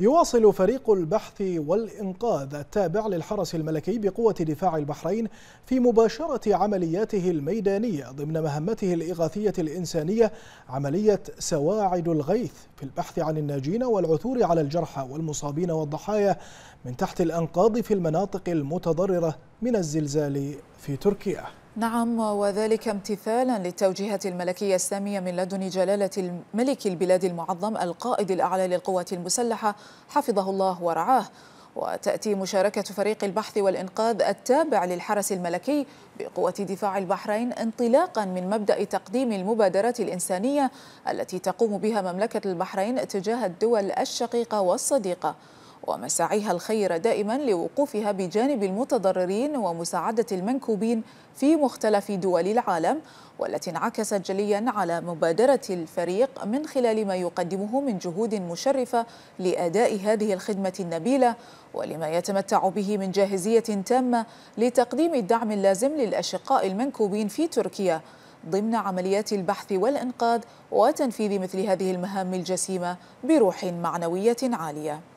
يواصل فريق البحث والإنقاذ التابع للحرس الملكي بقوة دفاع البحرين في مباشرة عملياته الميدانية ضمن مهمته الإغاثية الإنسانية عملية سواعد الغيث في البحث عن الناجين والعثور على الجرحى والمصابين والضحايا من تحت الأنقاض في المناطق المتضررة من الزلزال في تركيا نعم وذلك امتثالا للتوجيهات الملكية السامية من لدن جلالة الملك البلاد المعظم القائد الأعلى للقوات المسلحة حفظه الله ورعاه وتأتي مشاركة فريق البحث والإنقاذ التابع للحرس الملكي بقوة دفاع البحرين انطلاقا من مبدأ تقديم المبادرات الإنسانية التي تقوم بها مملكة البحرين تجاه الدول الشقيقة والصديقة ومساعيها الخير دائما لوقوفها بجانب المتضررين ومساعدة المنكوبين في مختلف دول العالم والتي انعكست جليا على مبادرة الفريق من خلال ما يقدمه من جهود مشرفة لأداء هذه الخدمة النبيلة ولما يتمتع به من جاهزية تامة لتقديم الدعم اللازم للأشقاء المنكوبين في تركيا ضمن عمليات البحث والإنقاذ وتنفيذ مثل هذه المهام الجسيمة بروح معنوية عالية